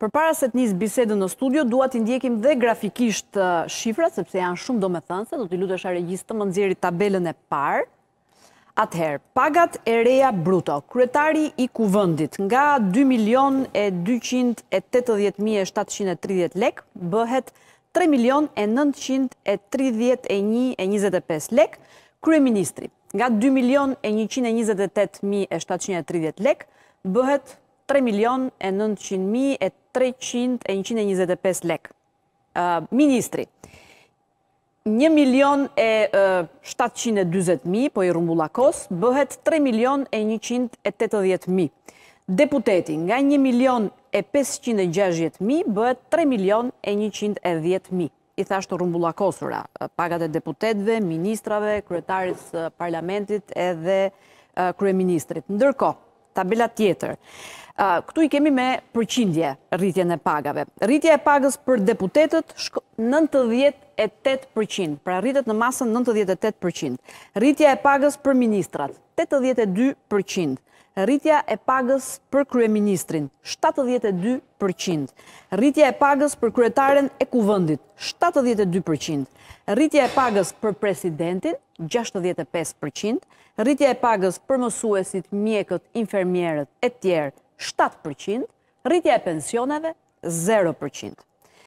Për para se të njësë bisedën në studio, duat të ndjekim dhe grafikisht uh, shifra, sepse janë shumë do me se do t'i lutë është a regjistë më nëzjeri tabelën e parë. Atëherë, pagat e reja bruto, kretari i kuvëndit, nga 2.280.730 lek, bëhet 3.931.25 lek, krye ministri, nga 2.128.730 lek, bëhet 3.931.25 lek, 3 milion e 125 lek. Ministri, 1 milion e po i rumbulla bëhet 3 Deputeti, nga 1 milion e bëhet 3 I thashtë rumbulla kosura, pagat e deputetve, ministrave, kretaris parlamentit edhe kreministrit. Ndërko, tabela tjetër, Këtu i kemi me përqindje rritje në pagave. Rritje e pagës për deputetet 98%, pra rritet në masën 98%. Rritje e pagës për ministrat 82%, rritje e pagës për kryeministrin 72%, rritje e pagës për kryetaren e kuvëndit 72%, rritje e pagës për presidentin 65%, rritje e pagës për mësuesit, mjekët, infermierët, etjerë, 7% rritja e pensioneve 0%